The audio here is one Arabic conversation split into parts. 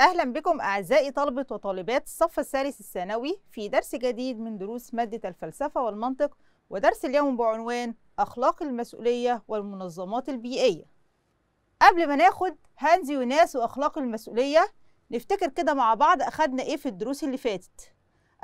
أهلا بكم أعزائي طلبة وطالبات الصف الثالث الثانوي في درس جديد من دروس مادة الفلسفة والمنطق ودرس اليوم بعنوان أخلاق المسؤولية والمنظمات البيئية قبل ما ناخد هانز يوناس وأخلاق المسؤولية نفتكر كده مع بعض أخدنا إيه في الدروس اللي فاتت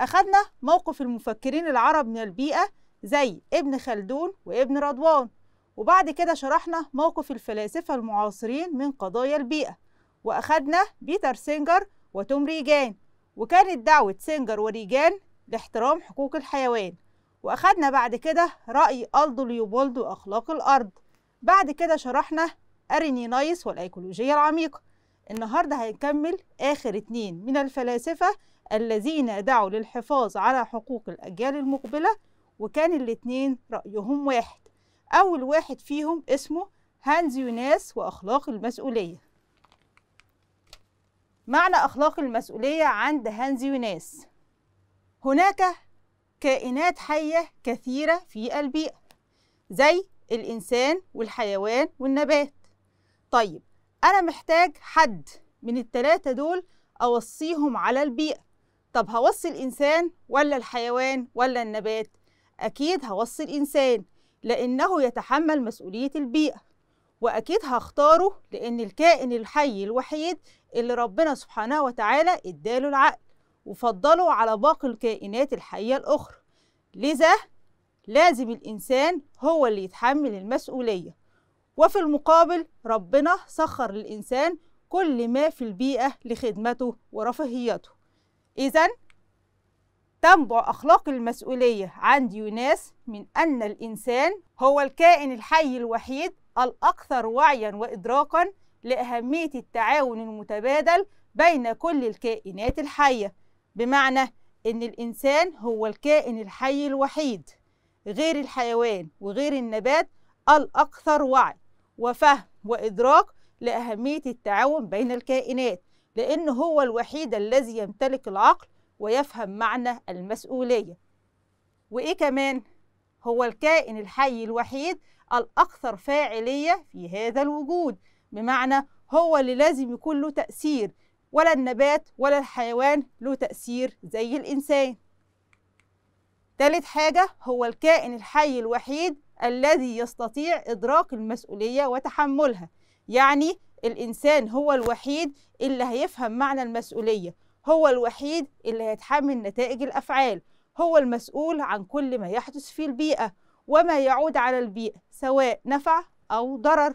أخدنا موقف المفكرين العرب من البيئة زي ابن خلدون وابن رضوان وبعد كده شرحنا موقف الفلاسفة المعاصرين من قضايا البيئة وأخدنا بيتر سينجر وتوم ريجان وكانت دعوة سينجر وريجان لاحترام حقوق الحيوان وأخدنا بعد كده رأي ألدو ليوبولد وأخلاق الأرض بعد كده شرحنا أرينينايس والأيكولوجية العميقة النهاردة هنكمل آخر اتنين من الفلاسفة الذين دعوا للحفاظ على حقوق الأجيال المقبلة وكان الاتنين رأيهم واحد أول واحد فيهم اسمه هانز يوناس وأخلاق المسؤولية معنى أخلاق المسؤولية عند هانزي وناس هناك كائنات حية كثيرة في البيئة زي الإنسان والحيوان والنبات طيب أنا محتاج حد من التلاتة دول أوصيهم على البيئة طب هوصي الإنسان ولا الحيوان ولا النبات؟ أكيد هوصي الإنسان لأنه يتحمل مسؤولية البيئة وأكيد هختاره لأن الكائن الحي الوحيد اللي ربنا سبحانه وتعالى اداله العقل وفضله على باقي الكائنات الحية الأخرى لذا لازم الإنسان هو اللي يتحمل المسؤولية وفي المقابل ربنا سخر للإنسان كل ما في البيئة لخدمته ورفاهيته إذا تنبع أخلاق المسؤولية عند يوناس من أن الإنسان هو الكائن الحي الوحيد الأكثر وعيا وإدراكا لأهمية التعاون المتبادل بين كل الكائنات الحية بمعنى إن الإنسان هو الكائن الحي الوحيد غير الحيوان وغير النبات الأكثر وعي وفهم وإدراك لأهمية التعاون بين الكائنات لأن هو الوحيد الذي يمتلك العقل ويفهم معنى المسؤولية وإيه كمان؟ هو الكائن الحي الوحيد الأكثر فاعلية في هذا الوجود بمعنى هو اللي لازم يكون له تأثير ولا النبات ولا الحيوان له تأثير زي الإنسان تالت حاجة هو الكائن الحي الوحيد الذي يستطيع إدراك المسؤولية وتحملها يعني الإنسان هو الوحيد اللي هيفهم معنى المسؤولية هو الوحيد اللي هيتحمل نتائج الأفعال هو المسؤول عن كل ما يحدث في البيئة وما يعود على البيئة سواء نفع أو ضرر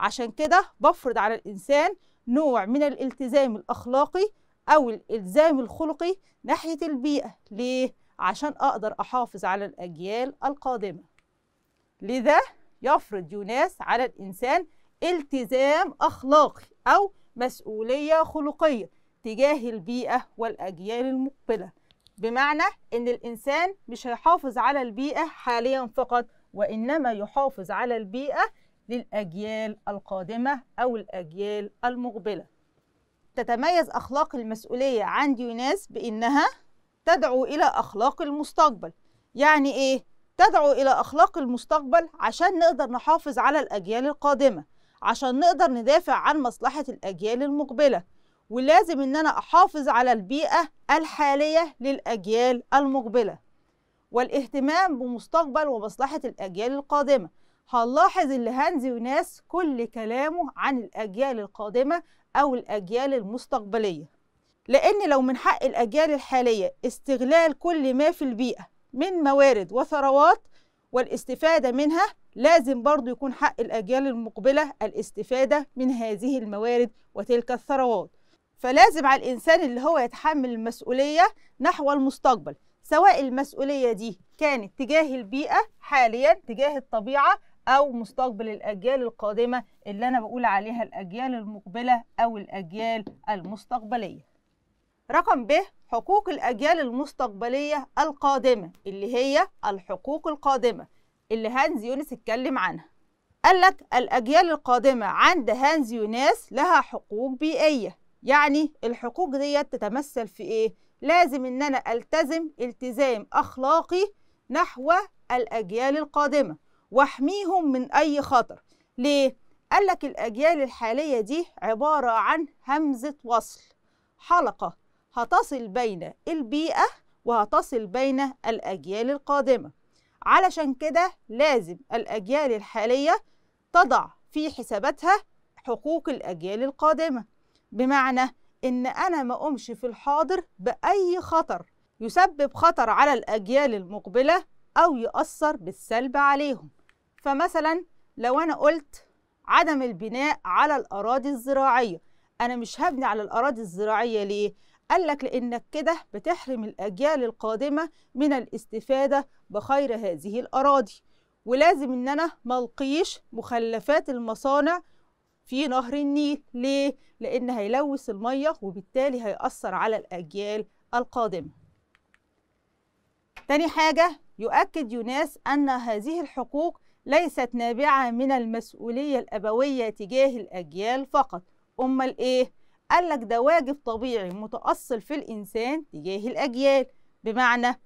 عشان كده بفرض على الإنسان نوع من الالتزام الأخلاقي أو الإلزام الخلقي ناحية البيئة ليه؟ عشان أقدر أحافظ على الأجيال القادمة لذا يفرض يوناس على الإنسان التزام أخلاقي أو مسؤولية خلقية تجاه البيئة والأجيال المقبلة بمعنى إن الإنسان مش هيحافظ على البيئة حاليا فقط وإنما يحافظ على البيئة للأجيال القادمة أو الأجيال المقبلة تتميز أخلاق المسؤولية عند ديوناس بأنها تدعو إلى أخلاق المستقبل يعني إيه؟ تدعو إلى أخلاق المستقبل عشان نقدر نحافظ على الأجيال القادمة عشان نقدر ندافع عن مصلحة الأجيال المقبلة ولازم إن أنا أحافظ على البيئة الحالية للأجيال المقبلة والاهتمام بمستقبل ومصلحة الأجيال القادمة هنلاحظ ان هانزي وناس كل كلامه عن الاجيال القادمه او الاجيال المستقبليه لان لو من حق الاجيال الحاليه استغلال كل ما في البيئه من موارد وثروات والاستفاده منها لازم برضو يكون حق الاجيال المقبله الاستفاده من هذه الموارد وتلك الثروات فلازم على الانسان اللي هو يتحمل المسؤوليه نحو المستقبل سواء المسؤوليه دي كانت تجاه البيئه حاليا تجاه الطبيعه او مستقبل الاجيال القادمه اللي انا بقول عليها الاجيال المقبله او الاجيال المستقبليه رقم ب حقوق الاجيال المستقبليه القادمه اللي هي الحقوق القادمه اللي هانز يونس اتكلم عنها قال لك الاجيال القادمه عند هانز يونس لها حقوق بيئيه يعني الحقوق ديت تتمثل في ايه لازم ان انا التزم التزام اخلاقي نحو الاجيال القادمه واحميهم من أي خطر ليه؟ قال لك الأجيال الحالية دي عبارة عن همزة وصل حلقة هتصل بين البيئة وهتصل بين الأجيال القادمة علشان كده لازم الأجيال الحالية تضع في حساباتها حقوق الأجيال القادمة بمعنى إن أنا ما امشي في الحاضر بأي خطر يسبب خطر على الأجيال المقبلة أو يؤثر بالسلب عليهم فمثلا لو أنا قلت عدم البناء على الأراضي الزراعية أنا مش هبني على الأراضي الزراعية ليه؟ قال لك لأنك كده بتحرم الأجيال القادمة من الاستفادة بخير هذه الأراضي ولازم إن أنا ملقيش مخلفات المصانع في نهر النيل ليه؟ لأن هيلوث المية وبالتالي هيأثر على الأجيال القادمة تاني حاجة يؤكد يوناس أن هذه الحقوق ليست نابعة من المسؤولية الأبوية تجاه الأجيال فقط أمال إيه؟ قال لك ده واجب طبيعي متأصل في الإنسان تجاه الأجيال بمعنى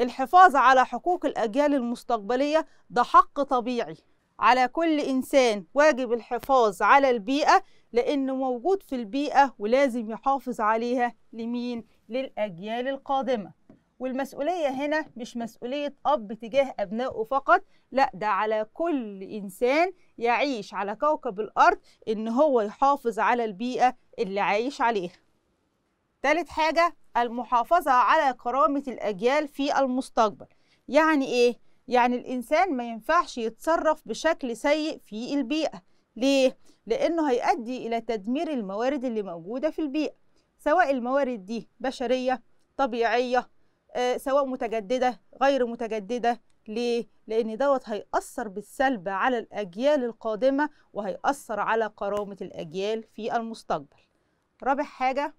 الحفاظ على حقوق الأجيال المستقبلية ده حق طبيعي على كل إنسان واجب الحفاظ على البيئة لأنه موجود في البيئة ولازم يحافظ عليها لمين؟ للأجيال القادمة والمسؤولية هنا مش مسؤولية أب تجاه أبنائه فقط لا ده على كل إنسان يعيش على كوكب الأرض إن هو يحافظ على البيئة اللي عايش عليها تالت حاجة المحافظة على كرامة الأجيال في المستقبل يعني إيه؟ يعني الإنسان ما ينفعش يتصرف بشكل سيء في البيئة ليه؟ لأنه هيؤدي إلى تدمير الموارد اللي موجودة في البيئة سواء الموارد دي بشرية طبيعية آه، سواء متجدده غير متجدده ليه؟ لأن دوت هيأثر بالسلب على الأجيال القادمة وهيأثر على كرامة الأجيال في المستقبل. رابع حاجة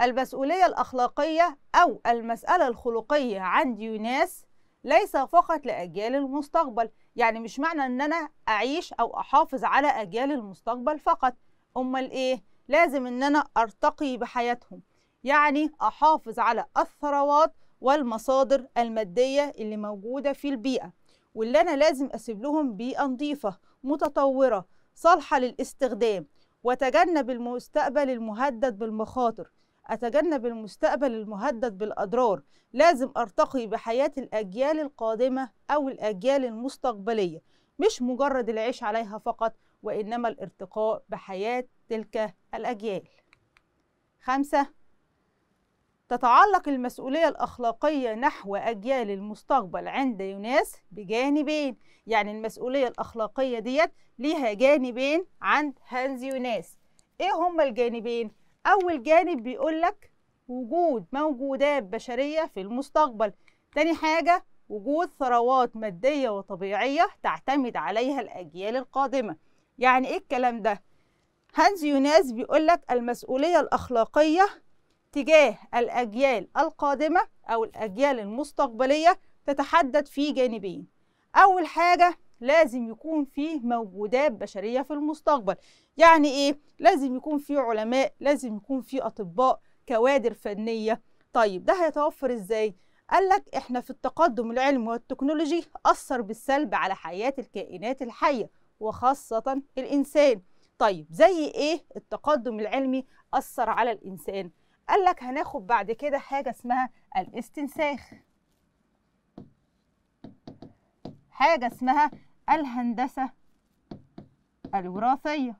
المسؤولية الأخلاقية أو المسألة الخلقية عند يوناس ليس فقط لأجيال المستقبل، يعني مش معنى إن أنا أعيش أو أحافظ على أجيال المستقبل فقط، أمال إيه؟ لازم إن أنا أرتقي بحياتهم، يعني أحافظ على الثروات والمصادر المادية اللي موجودة في البيئة واللي أنا لازم أسيب لهم بيئة نظيفة متطورة صالحة للاستخدام وتجنب المستقبل المهدد بالمخاطر أتجنب المستقبل المهدد بالأضرار لازم أرتقي بحياة الأجيال القادمة أو الأجيال المستقبلية مش مجرد العيش عليها فقط وإنما الارتقاء بحياة تلك الأجيال خمسة تتعلق المسؤولية الأخلاقية نحو أجيال المستقبل عند يوناس بجانبين يعني المسؤولية الأخلاقية ديت ليها جانبين عند هانز يوناس إيه هما الجانبين؟ أول جانب بيقولك وجود موجودات بشرية في المستقبل تاني حاجة وجود ثروات مادية وطبيعية تعتمد عليها الأجيال القادمة يعني إيه الكلام ده؟ هانز يوناس بيقولك المسؤولية الأخلاقية تجاه الأجيال القادمة أو الأجيال المستقبلية تتحدد في جانبين أول حاجة لازم يكون فيه موجودات بشرية في المستقبل يعني إيه؟ لازم يكون فيه علماء لازم يكون فيه أطباء كوادر فنية طيب ده هيتوفر إزاي؟ قالك إحنا في التقدم العلمي والتكنولوجي أثر بالسلب على حياة الكائنات الحية وخاصة الإنسان طيب زي إيه التقدم العلمي أثر على الإنسان؟ قال لك هناخد بعد كده حاجه اسمها الاستنساخ حاجه اسمها الهندسه الوراثيه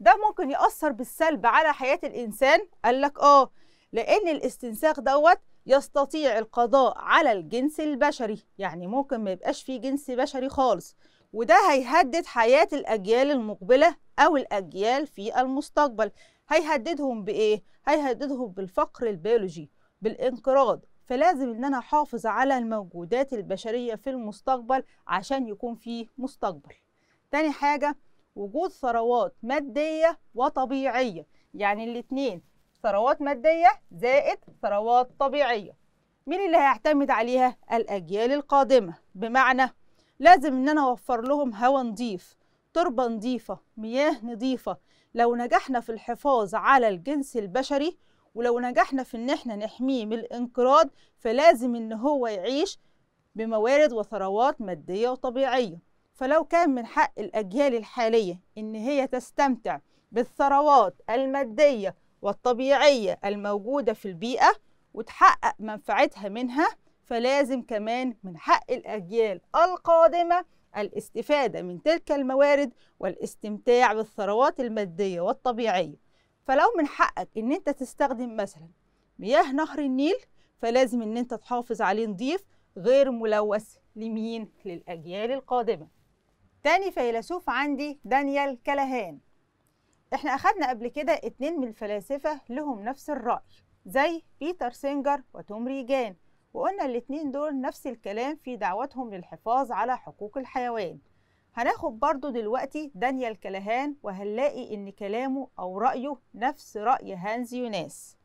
ده ممكن يأثر بالسلب على حياة الإنسان قال لك آه لأن الاستنساخ دوت يستطيع القضاء على الجنس البشري يعني ممكن ما يبقاش فيه جنس بشري خالص وده هيهدد حياة الأجيال المقبلة أو الأجيال في المستقبل هيهددهم بايه هيهددهم بالفقر البيولوجي بالانقراض فلازم ان انا احافظ على الموجودات البشريه في المستقبل عشان يكون في مستقبل تاني حاجه وجود ثروات ماديه وطبيعيه يعني الاتنين ثروات ماديه زائد ثروات طبيعيه مين اللي هيعتمد عليها الاجيال القادمه بمعنى لازم ان انا اوفر لهم هواء نظيف تربه نظيفه مياه نظيفه لو نجحنا في الحفاظ على الجنس البشري ولو نجحنا في ان احنا نحميه من الانقراض فلازم ان هو يعيش بموارد وثروات مادية وطبيعية فلو كان من حق الأجيال الحالية إن هي تستمتع بالثروات المادية والطبيعية الموجودة في البيئة وتحقق منفعتها منها فلازم كمان من حق الأجيال القادمة الاستفادة من تلك الموارد والاستمتاع بالثروات المادية والطبيعية فلو من حقك إن أنت تستخدم مثلا مياه نهر النيل فلازم إن أنت تحافظ عليه نظيف غير ملوث لمين؟ للأجيال القادمة تاني فيلسوف عندي دانيال كالهان احنا أخدنا قبل كده اتنين من الفلاسفة لهم نفس الرأي زي بيتر سينجر وتوم ريجان وقلنا الاتنين دول نفس الكلام في دعوتهم للحفاظ على حقوق الحيوان هناخد برضو دلوقتي دانيال كلهان وهنلاقي ان كلامه او رأيه نفس رأي هانز يوناس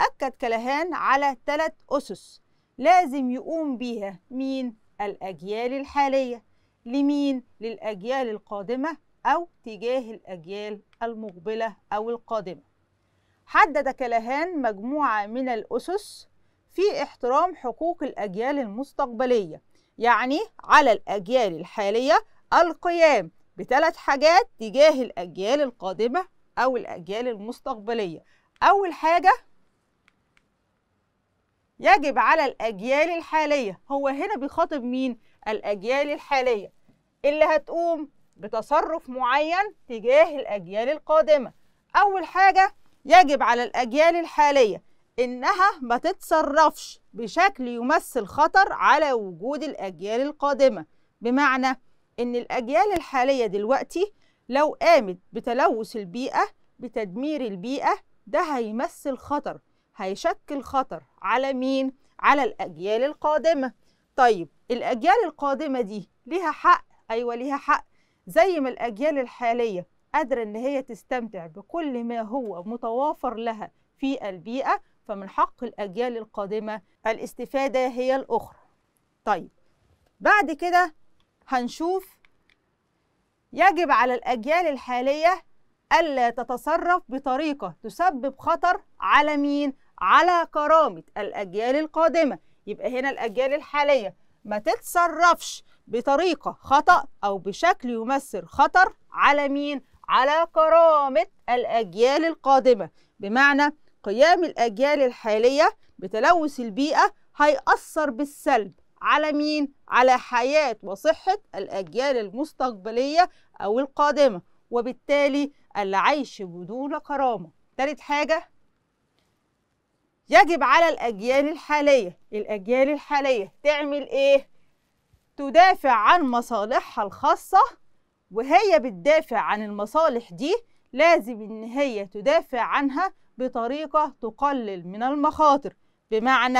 أكد كلهان على ثلاث أسس لازم يقوم بيها مين؟ الأجيال الحالية لمين؟ للأجيال القادمة أو تجاه الأجيال المقبلة أو القادمة حدد كلهان مجموعة من الأسس في احترام حقوق الأجيال المستقبلية يعني على الأجيال الحالية القيام بثلاث حاجات تجاه الأجيال القادمة أو الأجيال المستقبلية أول حاجة يجب على الأجيال الحالية هو هنا بيخاطب مين؟ الأجيال الحالية اللي هتقوم بتصرف معين تجاه الأجيال القادمة أول حاجة يجب على الأجيال الحالية إنها ما تتصرفش بشكل يمثل خطر على وجود الأجيال القادمة بمعنى إن الأجيال الحالية دلوقتي لو قامت بتلوث البيئة بتدمير البيئة ده هيمثل خطر هيشكل خطر على مين؟ على الأجيال القادمة طيب الأجيال القادمة دي ليها حق أيوة ليها حق زي ما الأجيال الحالية قادرة إن هي تستمتع بكل ما هو متوافر لها في البيئة فمن حق الأجيال القادمة الاستفادة هي الأخرى طيب بعد كده هنشوف يجب على الأجيال الحالية ألا تتصرف بطريقة تسبب خطر على مين؟ على كرامة الأجيال القادمة يبقى هنا الأجيال الحالية ما تتصرفش بطريقة خطأ أو بشكل يمثل خطر على مين؟ على كرامة الأجيال القادمة بمعنى قيام الأجيال الحالية بتلوث البيئة هيأثر بالسلب على مين؟ على حياة وصحة الأجيال المستقبلية أو القادمة وبالتالي العيش بدون كرامة تالت حاجة يجب على الأجيال الحالية الأجيال الحالية تعمل إيه؟ تدافع عن مصالحها الخاصة وهي بتدافع عن المصالح دي لازم إن هي تدافع عنها بطريقة تقلل من المخاطر بمعنى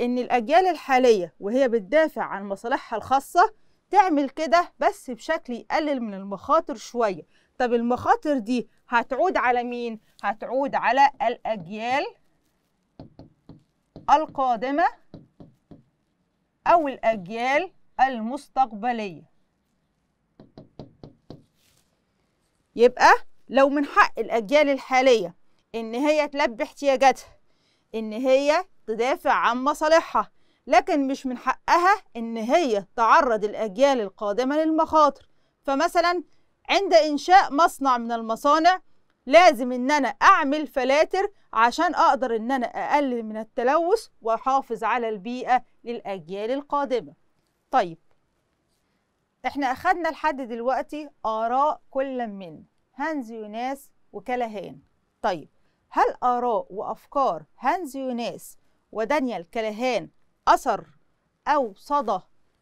إن الأجيال الحالية وهي بتدافع عن مصالحها الخاصة تعمل كده بس بشكل يقلل من المخاطر شوية طب المخاطر دي هتعود على مين؟ هتعود على الأجيال القادمة أو الأجيال المستقبلية يبقى لو من حق الأجيال الحالية إن هي تلبي احتياجاتها إن هي تدافع عن مصالحها لكن مش من حقها إن هي تعرض الأجيال القادمة للمخاطر فمثلا عند إنشاء مصنع من المصانع لازم إن أنا أعمل فلاتر عشان أقدر إن أنا أقلل من التلوث وأحافظ على البيئة للأجيال القادمة طيب إحنا أخدنا لحد دلوقتي آراء كل من هانز يوناس وكلهان طيب هل آراء وأفكار هانز يوناس ودانيال كالهان أثر أو صدى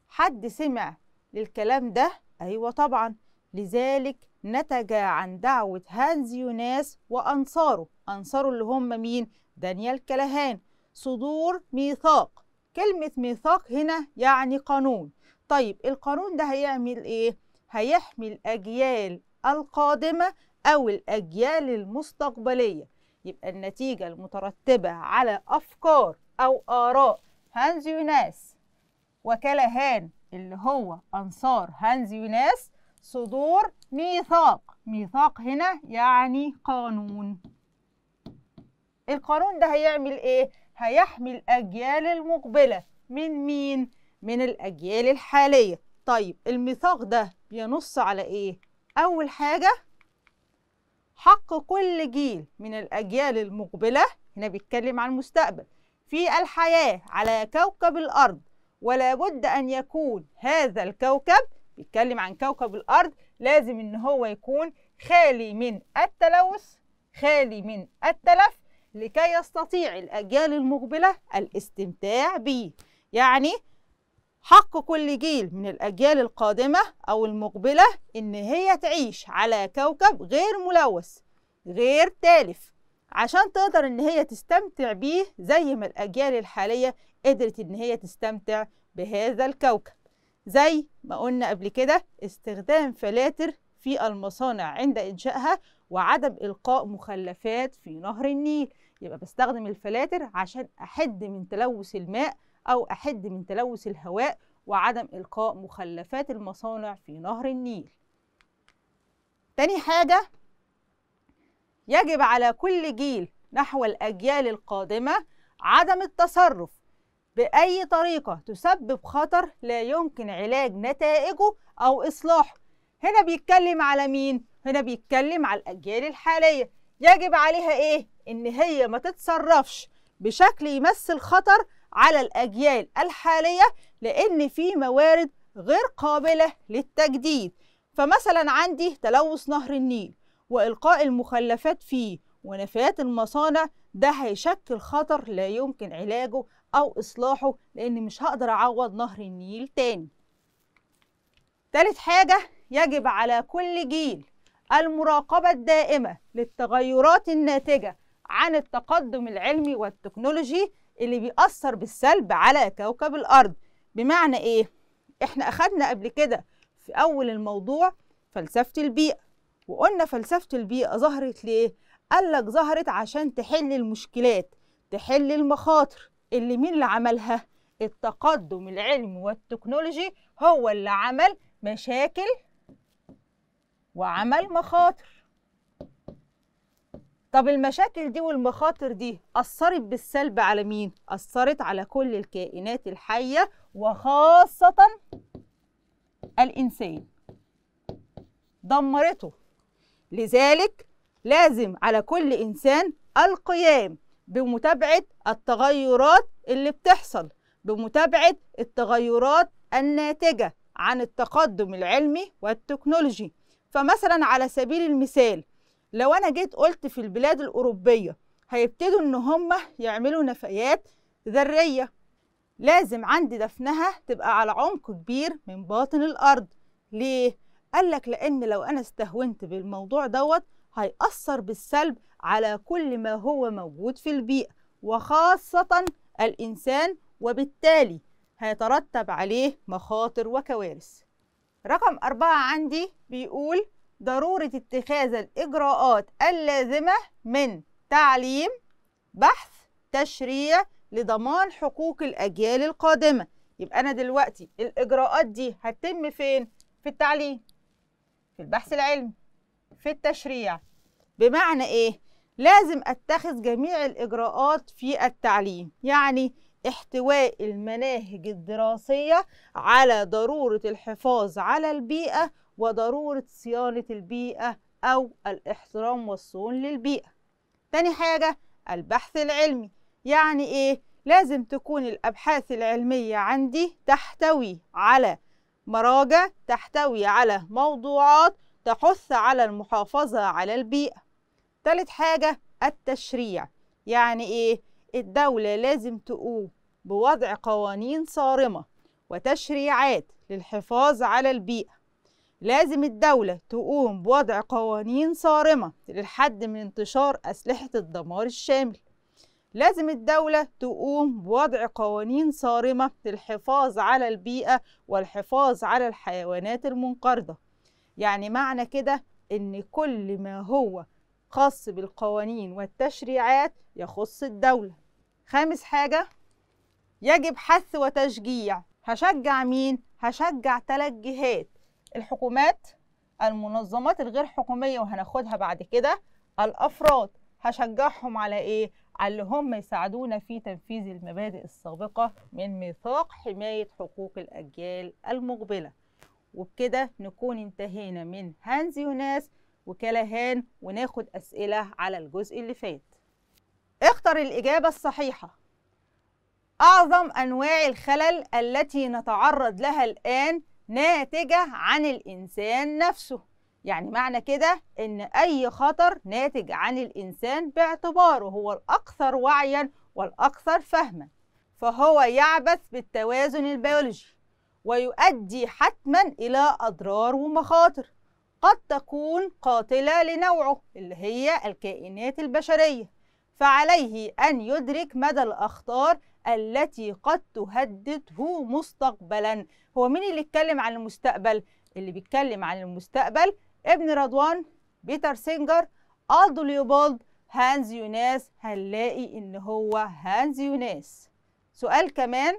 حد سمع للكلام ده؟ أيوة طبعا لذلك نتج عن دعوة هانز يوناس وأنصاره أنصاره اللي هم مين؟ دانيال كالهان صدور ميثاق كلمة ميثاق هنا يعني قانون طيب القانون ده هيعمل إيه؟ هيحمي الأجيال القادمة أو الأجيال المستقبلية يبقى النتيجة المترتبة على أفكار أو آراء هانز يوناس وكالة هان اللي هو أنصار هانز يوناس صدور ميثاق ميثاق هنا يعني قانون القانون ده هيعمل إيه؟ هيحمي الأجيال المقبلة من مين؟ من الأجيال الحالية طيب الميثاق ده بينص على إيه؟ أول حاجة حق كل جيل من الأجيال المقبلة هنا بيتكلم عن المستقبل في الحياة على كوكب الأرض ولا بد أن يكون هذا الكوكب بيتكلم عن كوكب الأرض لازم إن هو يكون خالي من التلوث خالي من التلف لكي يستطيع الأجيال المقبلة الاستمتاع به يعني حق كل جيل من الأجيال القادمة أو المقبلة إن هي تعيش على كوكب غير ملوث غير تالف عشان تقدر إن هي تستمتع بيه زي ما الأجيال الحالية قدرت إن هي تستمتع بهذا الكوكب زي ما قلنا قبل كده استخدام فلاتر في المصانع عند إنشائها وعدم إلقاء مخلفات في نهر النيل يبقى بستخدم الفلاتر عشان أحد من تلوث الماء أو أحد من تلوث الهواء وعدم إلقاء مخلفات المصانع في نهر النيل تاني حاجة يجب على كل جيل نحو الأجيال القادمة عدم التصرف بأي طريقة تسبب خطر لا يمكن علاج نتائجه أو إصلاحه هنا بيتكلم على مين؟ هنا بيتكلم على الأجيال الحالية يجب عليها إيه؟ إن هي ما تتصرفش بشكل يمثل خطر على الأجيال الحالية لأن في موارد غير قابلة للتجديد فمثلا عندي تلوث نهر النيل وإلقاء المخلفات فيه ونفايات المصانع ده هيشكل خطر لا يمكن علاجه أو إصلاحه لأن مش هقدر أعوض نهر النيل تاني تالت حاجة يجب على كل جيل المراقبة الدائمة للتغيرات الناتجة عن التقدم العلمي والتكنولوجي اللي بيأثر بالسلب على كوكب الأرض بمعنى إيه؟ إحنا أخدنا قبل كده في أول الموضوع فلسفة البيئة وقلنا فلسفة البيئة ظهرت ليه؟ قالك ظهرت عشان تحل المشكلات تحل المخاطر اللي مين اللي عملها؟ التقدم العلمي والتكنولوجي هو اللي عمل مشاكل وعمل مخاطر طب المشاكل دي والمخاطر دي أثرت بالسلب على مين؟ أثرت على كل الكائنات الحية وخاصة الإنسان دمرته لذلك لازم على كل إنسان القيام بمتابعة التغيرات اللي بتحصل بمتابعة التغيرات الناتجة عن التقدم العلمي والتكنولوجي فمثلا على سبيل المثال لو انا جيت قلت في البلاد الاوروبيه هيبتدوا ان هم يعملوا نفايات ذريه لازم عندي دفنها تبقى على عمق كبير من باطن الارض ليه قال لك لان لو انا استهونت بالموضوع دوت هيأثر بالسلب على كل ما هو موجود في البيئه وخاصه الانسان وبالتالي هيترتب عليه مخاطر وكوارث رقم أربعة عندي بيقول ضرورة اتخاذ الإجراءات اللازمة من تعليم بحث تشريع لضمان حقوق الأجيال القادمة يبقى أنا دلوقتي الإجراءات دي هتتم فين؟ في التعليم في البحث العلمي في التشريع بمعنى إيه؟ لازم أتخذ جميع الإجراءات في التعليم يعني احتواء المناهج الدراسية على ضرورة الحفاظ على البيئة وضرورة صيانة البيئة أو الاحترام والصون للبيئة تاني حاجة البحث العلمي يعني إيه؟ لازم تكون الأبحاث العلمية عندي تحتوي على مراجع تحتوي على موضوعات تحث على المحافظة على البيئة تالت حاجة التشريع يعني إيه؟ الدولة لازم تقوم بوضع قوانين صارمة وتشريعات للحفاظ على البيئة لازم الدولة تقوم بوضع قوانين صارمة للحد من انتشار أسلحة الدمار الشامل لازم الدولة تقوم بوضع قوانين صارمة للحفاظ على البيئة والحفاظ على الحيوانات المنقرضة يعني معنى كده إن كل ما هو خاص بالقوانين والتشريعات يخص الدولة خامس حاجة يجب حث وتشجيع هشجع مين؟ هشجع ثلاث جهات الحكومات المنظمات الغير حكوميه وهناخدها بعد كده الافراد هشجعهم على ايه على اللي هم يساعدونا في تنفيذ المبادئ السابقه من ميثاق حمايه حقوق الاجيال المقبله وبكده نكون انتهينا من هانز يوناس وكلهان وناخد اسئله على الجزء اللي فات اختر الاجابه الصحيحه اعظم انواع الخلل التي نتعرض لها الان ناتجة عن الإنسان نفسه يعني معنى كده إن أي خطر ناتج عن الإنسان باعتباره هو الأكثر وعيا والأكثر فهما فهو يعبث بالتوازن البيولوجي ويؤدي حتما إلى أضرار ومخاطر قد تكون قاتلة لنوعه اللي هي الكائنات البشرية فعليه أن يدرك مدى الأخطار التي قد تهدده مستقبلا هو مين اللي اتكلم عن المستقبل اللي بيتكلم عن المستقبل ابن رضوان بيتر سينجر الدو ليوبولد هانز يوناس هنلاقي ان هو هانز يوناس سؤال كمان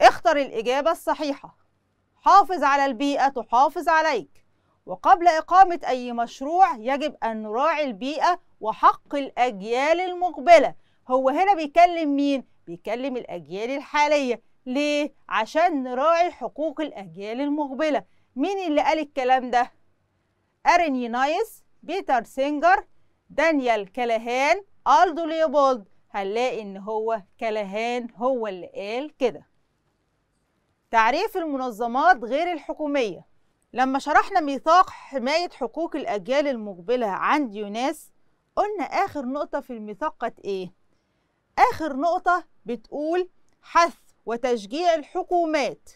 اختر الإجابة الصحيحة حافظ على البيئة تحافظ عليك وقبل إقامة أي مشروع يجب أن نراعي البيئة وحق الأجيال المقبلة هو هنا بيكلم مين؟ بيكلم الأجيال الحالية ليه؟ عشان نراعي حقوق الأجيال المقبلة مين اللي قال الكلام ده؟ أرين يونايس بيتر سينجر دانيال كلاهان ألدو ليوبولد هنلاقي إن هو كلاهان هو اللي قال كده تعريف المنظمات غير الحكومية لما شرحنا ميثاق حماية حقوق الأجيال المقبلة عند يوناس قلنا آخر نقطة في الميثاق قد إيه؟ آخر نقطة بتقول حث وتشجيع الحكومات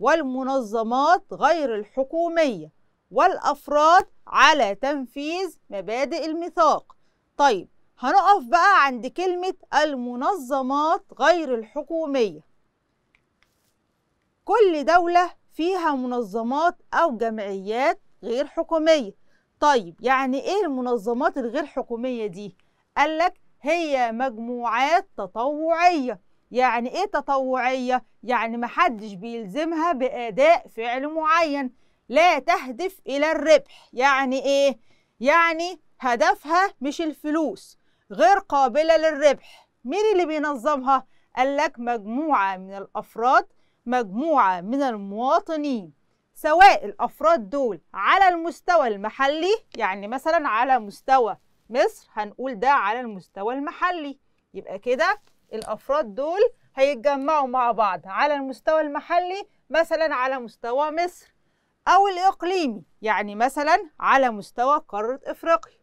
والمنظمات غير الحكومية والأفراد على تنفيذ مبادئ الميثاق طيب هنقف بقى عند كلمة المنظمات غير الحكومية كل دولة فيها منظمات أو جمعيات غير حكومية طيب يعني إيه المنظمات الغير حكومية دي؟ قالك هي مجموعات تطوعية يعني ايه تطوعيه يعني محدش بيلزمها باداء فعل معين لا تهدف الى الربح يعني ايه يعني هدفها مش الفلوس غير قابله للربح مين اللي بينظمها قال لك مجموعه من الافراد مجموعه من المواطنين سواء الافراد دول على المستوى المحلي يعني مثلا على مستوى مصر هنقول ده على المستوى المحلي يبقى كده الأفراد دول هيتجمعوا مع بعض على المستوى المحلي مثلا على مستوى مصر أو الإقليمي يعني مثلا على مستوى قارة إفريقيا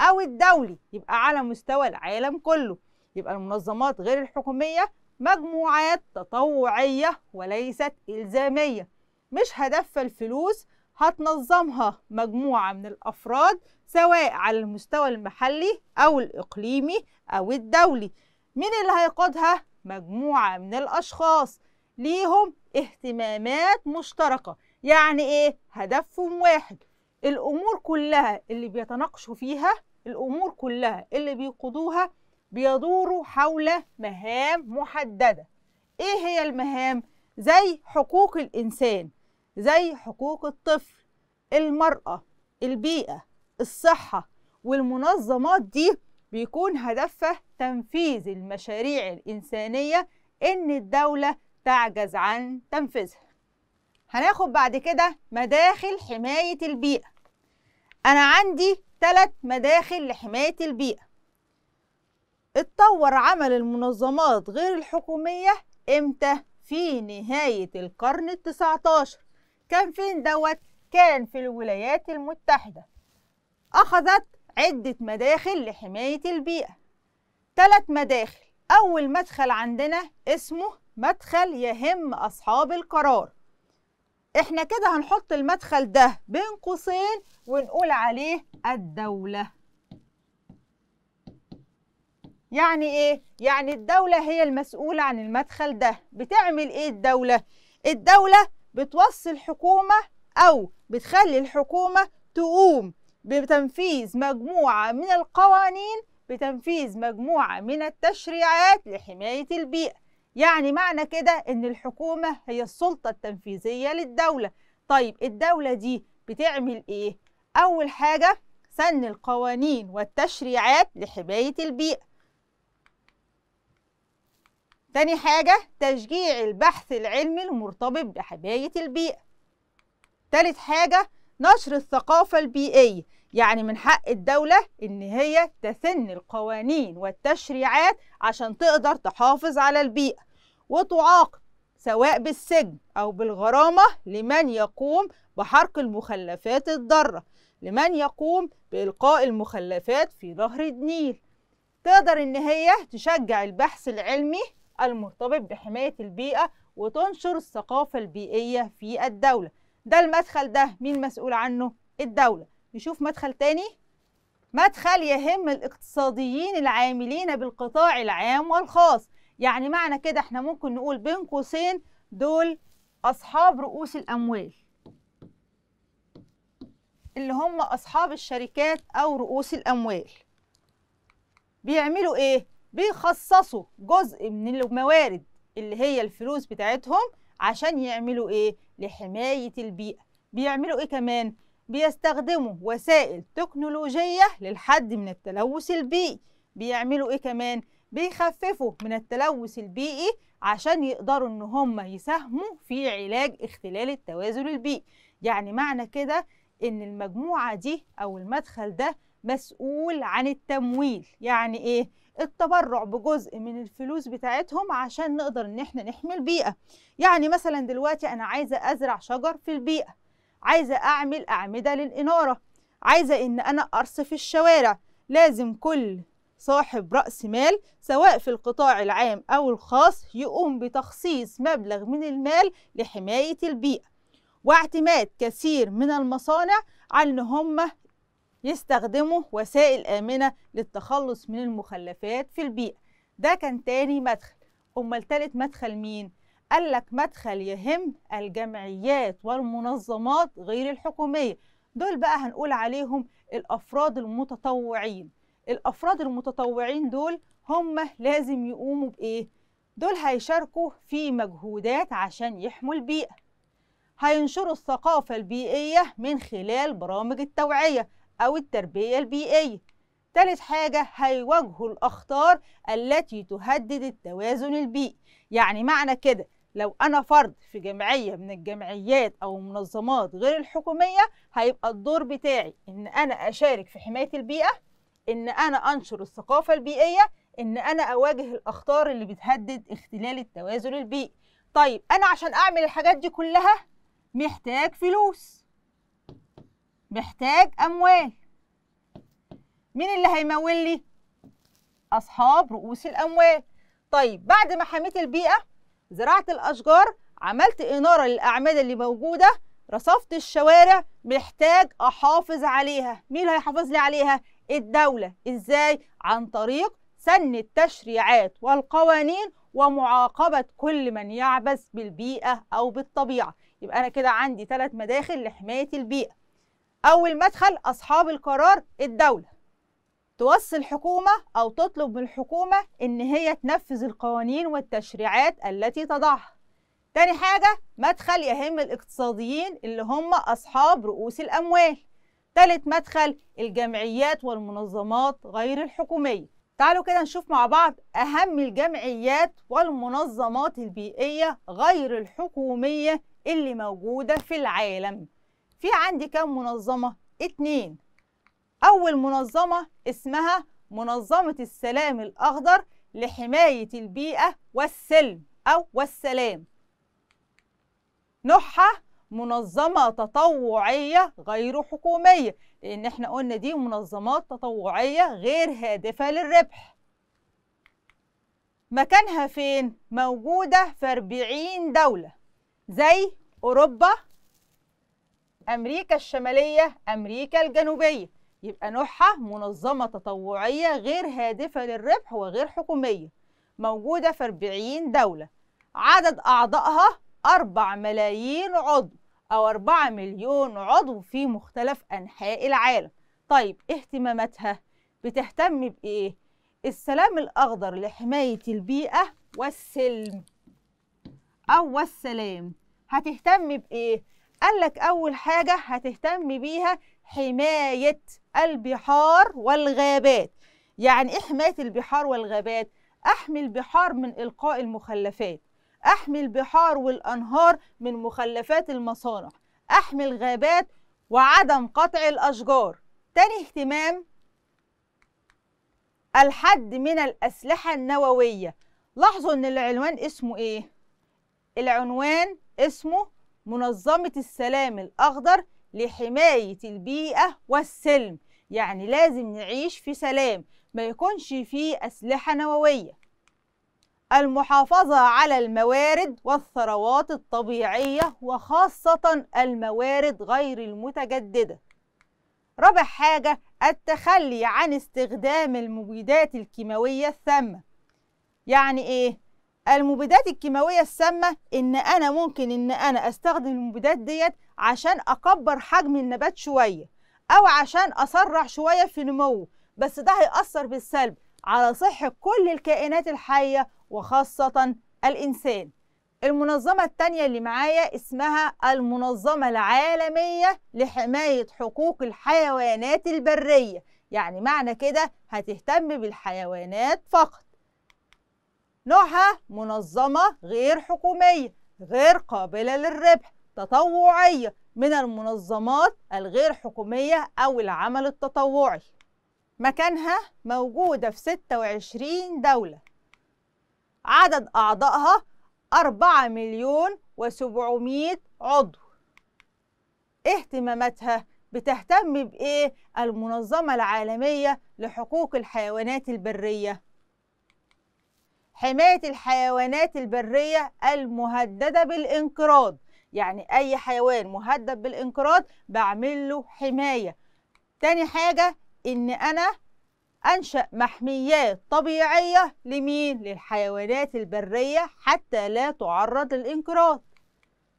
أو الدولي يبقى على مستوى العالم كله يبقى المنظمات غير الحكومية مجموعات تطوعية وليست إلزامية مش هدفها الفلوس هتنظمها مجموعة من الأفراد سواء على المستوى المحلي أو الإقليمي أو الدولي مين اللي هيقودها مجموعة من الأشخاص ليهم اهتمامات مشتركة يعني إيه هدفهم واحد الأمور كلها اللي بيتناقشوا فيها الأمور كلها اللي بيقودوها بيدوروا حول مهام محددة إيه هي المهام؟ زي حقوق الإنسان زي حقوق الطفل المرأة البيئة الصحة والمنظمات دي بيكون هدفها تنفيذ المشاريع الإنسانية إن الدولة تعجز عن تنفيذها هناخد بعد كده مداخل حماية البيئة أنا عندي ثلاث مداخل لحماية البيئة اتطور عمل المنظمات غير الحكومية إمتى؟ في نهاية القرن التسعتاشر كان فين دوت؟ كان في الولايات المتحدة أخذت عدة مداخل لحماية البيئة ثلاث مداخل أول مدخل عندنا اسمه مدخل يهم أصحاب القرار احنا كده هنحط المدخل ده بين قوسين ونقول عليه الدولة يعني ايه؟ يعني الدولة هي المسؤولة عن المدخل ده بتعمل ايه الدولة؟ الدولة بتوصي الحكومة أو بتخلي الحكومة تقوم بتنفيذ مجموعة من القوانين بتنفيذ مجموعة من التشريعات لحماية البيئة يعني معنى كده إن الحكومة هي السلطة التنفيذية للدولة طيب الدولة دي بتعمل إيه؟ أول حاجة سن القوانين والتشريعات لحماية البيئة تاني حاجة تشجيع البحث العلمي المرتبط بحماية البيئة تالت حاجة نشر الثقافة البيئية يعني من حق الدولة إن هي تسن القوانين والتشريعات عشان تقدر تحافظ على البيئة وتعاقب سواء بالسجن أو بالغرامة لمن يقوم بحرق المخلفات الضارة لمن يقوم بإلقاء المخلفات في نهر النيل تقدر إن هي تشجع البحث العلمي المرتبط بحماية البيئة وتنشر الثقافة البيئية في الدولة ده المدخل ده مين مسؤول عنه الدولة نشوف مدخل تاني مدخل يهم الاقتصاديين العاملين بالقطاع العام والخاص يعني معنى كده احنا ممكن نقول بين قوسين دول أصحاب رؤوس الأموال اللي هم أصحاب الشركات أو رؤوس الأموال بيعملوا إيه؟ بيخصصوا جزء من الموارد اللي هي الفلوس بتاعتهم عشان يعملوا إيه؟ لحماية البيئة بيعملوا إيه كمان؟ بيستخدموا وسائل تكنولوجية للحد من التلوث البيئي بيعملوا إيه كمان؟ بيخففوا من التلوث البيئي عشان يقدروا إن هم يساهموا في علاج اختلال التوازن البيئي يعني معنى كده إن المجموعة دي أو المدخل ده مسؤول عن التمويل يعني إيه؟ التبرع بجزء من الفلوس بتاعتهم عشان نقدر ان احنا نحمي البيئه يعني مثلا دلوقتي انا عايزه ازرع شجر في البيئه عايزه اعمل اعمده للاناره عايزه ان انا ارصف الشوارع لازم كل صاحب راس مال سواء في القطاع العام او الخاص يقوم بتخصيص مبلغ من المال لحمايه البيئه واعتماد كثير من المصانع على ان هم يستخدموا وسائل آمنة للتخلص من المخلفات في البيئة ده كان تاني مدخل أمال تالت مدخل مين؟ قال لك مدخل يهم الجمعيات والمنظمات غير الحكومية دول بقى هنقول عليهم الأفراد المتطوعين الأفراد المتطوعين دول هم لازم يقوموا بإيه؟ دول هيشاركوا في مجهودات عشان يحموا البيئة هينشروا الثقافة البيئية من خلال برامج التوعية أو التربية البيئية تالت حاجة هيواجهوا الأخطار التي تهدد التوازن البيئي يعني معنى كده لو أنا فرد في جمعية من الجمعيات أو منظمات غير الحكومية هيبقى الدور بتاعي إن أنا أشارك في حماية البيئة إن أنا أنشر الثقافة البيئية إن أنا أواجه الأخطار اللي بتهدد اختلال التوازن البيئي طيب أنا عشان أعمل الحاجات دي كلها محتاج فلوس بحتاج أموال مين اللي هيمول لي؟ أصحاب رؤوس الأموال طيب بعد ما حميت البيئة زرعت الأشجار عملت إنارة للأعمدة اللي موجودة رصفت الشوارع محتاج أحافظ عليها مين اللي هيحافظ لي عليها؟ الدولة إزاي؟ عن طريق سن التشريعات والقوانين ومعاقبة كل من يعبث بالبيئة أو بالطبيعة يبقى أنا كده عندي ثلاث مداخل لحماية البيئة أول مدخل أصحاب القرار الدولة توصي الحكومة أو تطلب من الحكومة إن هي تنفذ القوانين والتشريعات التي تضعها تاني حاجة مدخل يهم الاقتصاديين اللي هم أصحاب رؤوس الأموال تالت مدخل الجمعيات والمنظمات غير الحكومية تعالوا كده نشوف مع بعض أهم الجمعيات والمنظمات البيئية غير الحكومية اللي موجودة في العالم في عندي كام منظمة؟ اتنين أول منظمة اسمها منظمة السلام الأخضر لحماية البيئة والسلم أو والسلام نحة منظمة تطوعية غير حكومية لأن احنا قلنا دي منظمات تطوعية غير هادفة للربح مكانها فين؟ موجودة في 40 دولة زي أوروبا أمريكا الشمالية أمريكا الجنوبية يبقى نوعها منظمة تطوعية غير هادفة للربح وغير حكومية موجودة في 40 دولة عدد أعضائها 4 ملايين عضو أو 4 مليون عضو في مختلف أنحاء العالم طيب اهتماماتها بتهتم بإيه؟ السلام الأخضر لحماية البيئة والسلم أو والسلام هتهتم بإيه؟ قال لك أول حاجة هتهتم بيها حماية البحار والغابات يعني إيه حماية البحار والغابات؟ أحمي البحار من إلقاء المخلفات أحمي البحار والأنهار من مخلفات المصانع أحمي الغابات وعدم قطع الأشجار تاني اهتمام الحد من الأسلحة النووية لاحظوا إن العنوان اسمه إيه؟ العنوان اسمه منظمة السلام الأخضر لحماية البيئة والسلم يعني لازم نعيش في سلام ما يكونش فيه أسلحة نووية المحافظة على الموارد والثروات الطبيعية وخاصة الموارد غير المتجددة رابع حاجة التخلي عن استخدام المبيدات الكيماوية الثامة يعني إيه؟ المبيدات الكيماوية السامة إن أنا ممكن إن أنا أستخدم المبيدات ديت عشان أكبر حجم النبات شوية أو عشان أسرع شوية في نموه بس ده هيأثر بالسلب على صحة كل الكائنات الحية وخاصة الإنسان المنظمة التانية اللي معايا اسمها المنظمة العالمية لحماية حقوق الحيوانات البرية يعني معنى كده هتهتم بالحيوانات فقط نوعها منظمة غير حكومية غير قابلة للربح تطوعية من المنظمات الغير حكومية أو العمل التطوعي مكانها موجودة في 26 دولة عدد أعضائها 4 مليون و700 عضو اهتماماتها بتهتم بإيه المنظمة العالمية لحقوق الحيوانات البرية حماية الحيوانات البرية المهددة بالانقراض يعني أي حيوان مهدد بالانقراض بعمل له حماية تاني حاجة إن أنا أنشأ محميات طبيعية لمين؟ للحيوانات البرية حتى لا تعرض للانقراض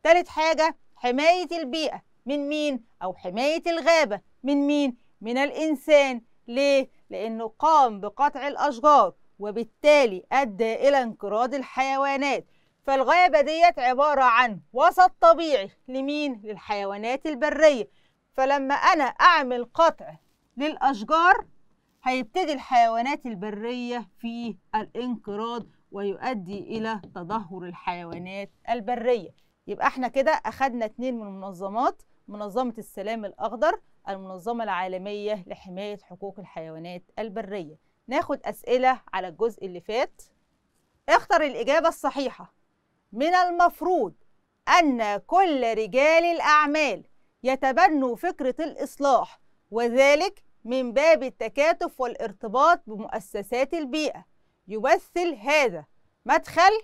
تالت حاجة حماية البيئة من مين؟ أو حماية الغابة من مين؟ من الإنسان ليه؟ لأنه قام بقطع الأشجار وبالتالي أدى إلى انقراض الحيوانات فالغابة ديت عبارة عن وسط طبيعي لمين؟ للحيوانات البرية فلما أنا أعمل قطع للأشجار هيبتدي الحيوانات البرية في الانقراض ويؤدي إلى تدهور الحيوانات البرية يبقى احنا كده أخدنا اتنين من المنظمات منظمة السلام الأخضر المنظمة العالمية لحماية حقوق الحيوانات البرية ناخد أسئلة على الجزء اللي فات اختر الإجابة الصحيحة من المفروض أن كل رجال الأعمال يتبنوا فكرة الإصلاح وذلك من باب التكاتف والارتباط بمؤسسات البيئة يمثل هذا مدخل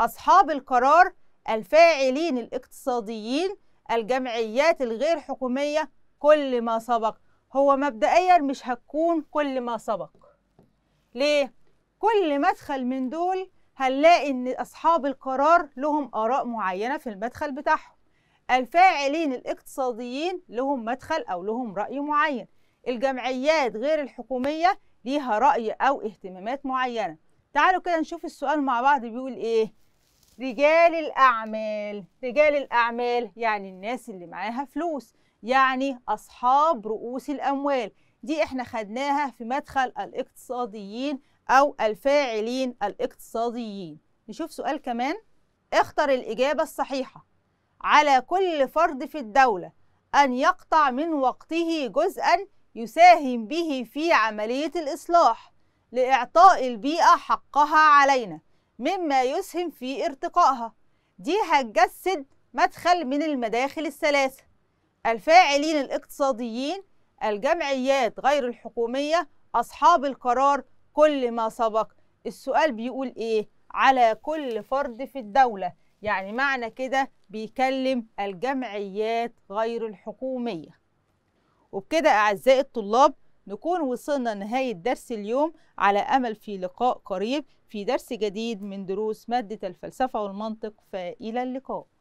أصحاب القرار الفاعلين الاقتصاديين الجمعيات الغير حكومية كل ما سبق هو مبدئيا مش هتكون كل ما سبق ليه؟ كل مدخل من دول هنلاقي إن أصحاب القرار لهم آراء معينة في المدخل بتاعهم الفاعلين الاقتصاديين لهم مدخل أو لهم رأي معين الجمعيات غير الحكومية ليها رأي أو اهتمامات معينة تعالوا كده نشوف السؤال مع بعض بيقول إيه رجال الأعمال رجال الأعمال يعني الناس اللي معاها فلوس يعني أصحاب رؤوس الأموال دي احنا خدناها في مدخل الاقتصاديين أو الفاعلين الاقتصاديين نشوف سؤال كمان اختر الإجابة الصحيحة على كل فرد في الدولة أن يقطع من وقته جزءا يساهم به في عملية الإصلاح لإعطاء البيئة حقها علينا مما يسهم في ارتقائها دي هتجسد مدخل من المداخل الثلاثة الفاعلين الاقتصاديين الجمعيات غير الحكومية أصحاب القرار كل ما سبق السؤال بيقول إيه على كل فرد في الدولة يعني معنى كده بيكلم الجمعيات غير الحكومية وبكده أعزائي الطلاب نكون وصلنا نهاية درس اليوم على أمل في لقاء قريب في درس جديد من دروس مادة الفلسفة والمنطق فإلى اللقاء